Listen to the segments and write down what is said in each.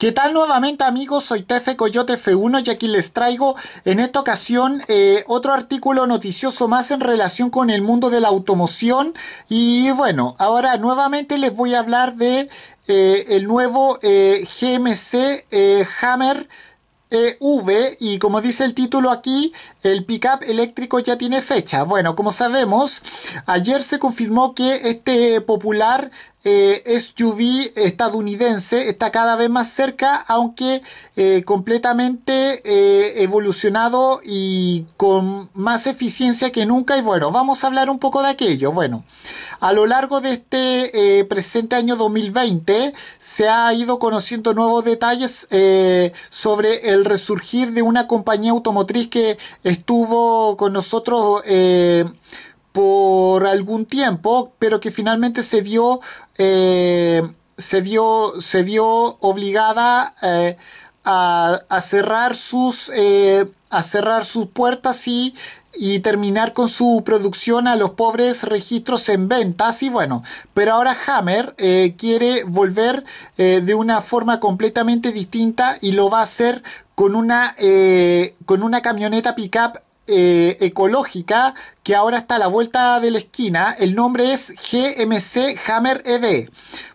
¿Qué tal nuevamente amigos? Soy Tefe Coyote F1 y aquí les traigo en esta ocasión eh, otro artículo noticioso más en relación con el mundo de la automoción y bueno, ahora nuevamente les voy a hablar de eh, el nuevo eh, GMC Hammer EV y como dice el título aquí, el pickup eléctrico ya tiene fecha. Bueno, como sabemos, ayer se confirmó que este popular eh, SUV estadounidense está cada vez más cerca, aunque eh, completamente eh, evolucionado y con más eficiencia que nunca. Y bueno, vamos a hablar un poco de aquello. Bueno, a lo largo de este eh, presente año 2020 se ha ido conociendo nuevos detalles sobre el resurgir de una compañía automotriz que estuvo con nosotros por algún tiempo, pero que finalmente se vio, eh, se vio, se vio obligada eh, a, cerrar sus, eh, a cerrar sus puertas y, y terminar con su producción a los pobres registros en ventas y bueno, pero ahora Hammer quiere volver de una forma completamente distinta y lo va a hacer con una, con una camioneta pickup eh, ecológica que ahora está a la vuelta de la esquina. El nombre es GMC Hammer EV.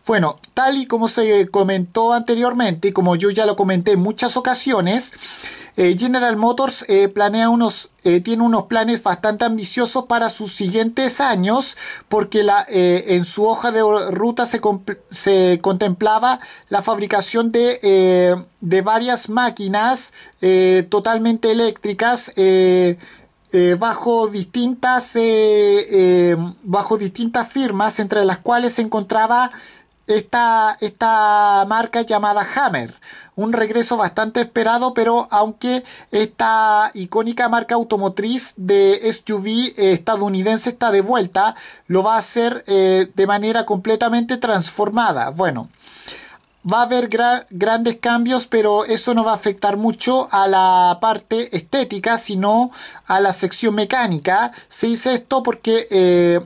Bueno, tal y como se comentó anteriormente y como yo ya lo comenté en muchas ocasiones, eh, General Motors eh, planea unos, eh, tiene unos planes bastante ambiciosos para sus siguientes años, porque en su hoja de ruta se, contemplaba la fabricación de, varias máquinas totalmente eléctricas. bajo, distintas, bajo distintas firmas, entre las cuales se encontraba esta, esta marca llamada Hammer. Un regreso bastante esperado, pero aunque esta icónica marca automotriz de SUV eh, estadounidense está de vuelta, lo va a hacer eh, de manera completamente transformada. Bueno, va a haber grandes cambios, pero eso no va a afectar mucho a la parte estética, sino a la sección mecánica. Se dice esto porque... Eh,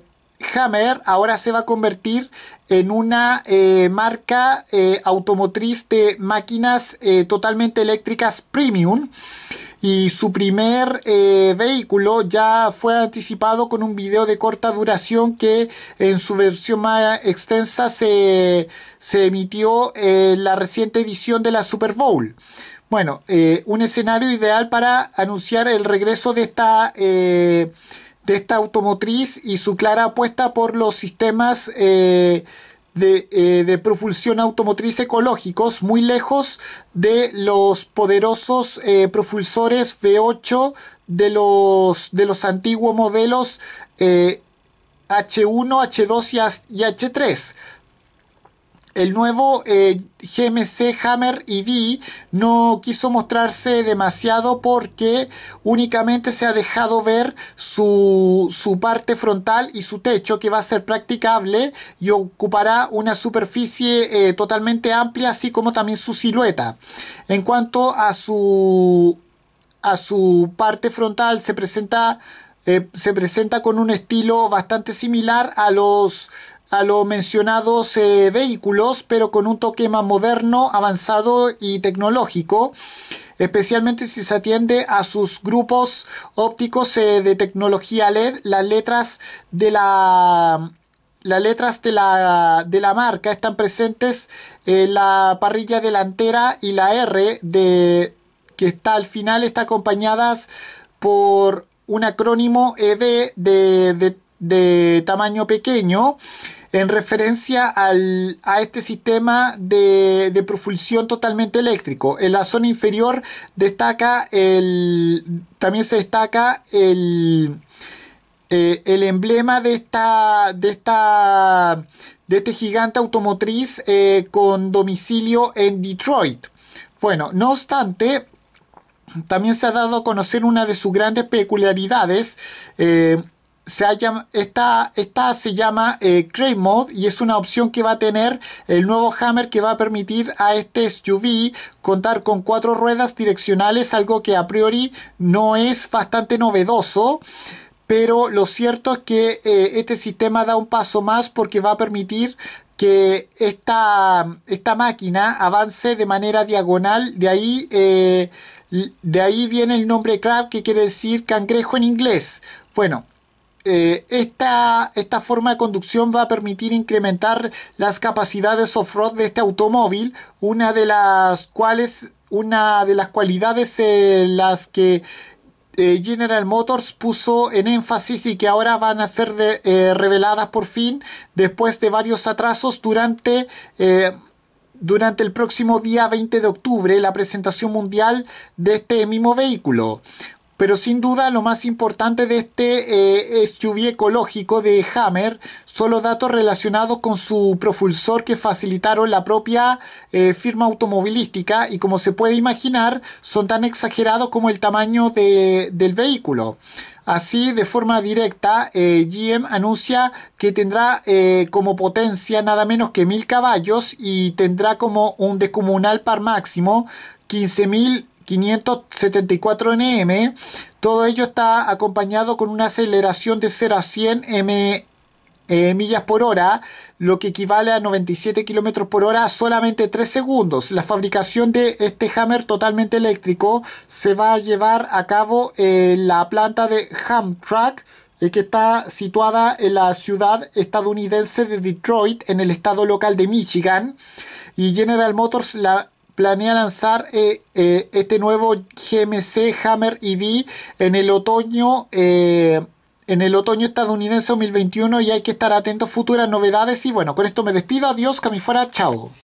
Hammer ahora se va a convertir en una eh, marca eh, automotriz de máquinas eh, totalmente eléctricas premium. Y su primer vehículo ya fue anticipado con un video de corta duración que en su versión más extensa se, se emitió en la reciente edición de la Super Bowl. Bueno, un escenario ideal para anunciar el regreso de esta de esta automotriz y su clara apuesta por los sistemas eh, eh, de, propulsión automotriz ecológicos, muy lejos de los poderosos eh, propulsores V8 de los, de los antiguos modelos H1, H2 y H3 el nuevo eh, GMC Hammer EV no quiso mostrarse demasiado porque únicamente se ha dejado ver su, parte frontal y su techo que va a ser practicable y ocupará una superficie eh, totalmente amplia así como también su silueta. En cuanto a su, a su parte frontal se presenta, eh, se presenta con un estilo bastante similar a los a los mencionados eh, vehículos, pero con un toque más moderno, avanzado y tecnológico, especialmente si se atiende a sus grupos ópticos eh, de tecnología LED, las letras de la las letras de la, de la marca están presentes en la parrilla delantera y la R de, que está al final está acompañadas por un acrónimo ED de, de de tamaño pequeño en referencia a este sistema de, de, propulsión totalmente eléctrico. En la zona inferior destaca el, también se destaca el, eh, el emblema de esta, de esta, de este gigante automotriz eh, con domicilio en Detroit. Bueno, no obstante, también se ha dado a conocer una de sus grandes peculiaridades. Eh, se esta, se llama eh, Mode y es una opción que va a tener el nuevo Hammer que va a permitir a este SUV contar con cuatro ruedas direccionales, algo que a priori no es bastante novedoso pero lo cierto es que eh, este sistema da un paso más porque va a permitir que esta, esta máquina avance de manera diagonal, de ahí, eh, de ahí viene el nombre crab que quiere decir cangrejo en inglés. Bueno, eh, esta, esta forma de conducción va a permitir incrementar las capacidades off-road de este automóvil, una de las cuales, una de las cualidades en eh, las que eh, General Motors puso en énfasis y que ahora van a ser reveladas por fin después de varios atrasos durante durante el próximo día 20 de octubre la presentación mundial de este mismo vehículo. Pero sin duda lo más importante de este eh, SUV ecológico de Hammer son los datos relacionados con su propulsor que facilitaron la propia eh, firma automovilística y como se puede imaginar son tan exagerados como el tamaño de, del vehículo. Así, de forma directa, eh, GM anuncia que tendrá eh, como potencia nada menos que 1000 caballos y tendrá como un descomunal par máximo 15.000 574 nm. Todo ello está acompañado con una aceleración de 0 a 100 m, eh, millas por hora, lo que equivale a 97 kilómetros por hora solamente 3 segundos. La fabricación de este Hammer totalmente eléctrico se va a llevar a cabo en la planta de Hamtrak eh, que está situada en la ciudad estadounidense de Detroit, en el estado local de Michigan. Y General Motors la planea lanzar eh, eh, este nuevo GMC Hammer EV en el otoño. Eh, en el otoño estadounidense 2021 y hay que estar atentos a futuras novedades y bueno, con esto me despido, adiós, que fuera, chao.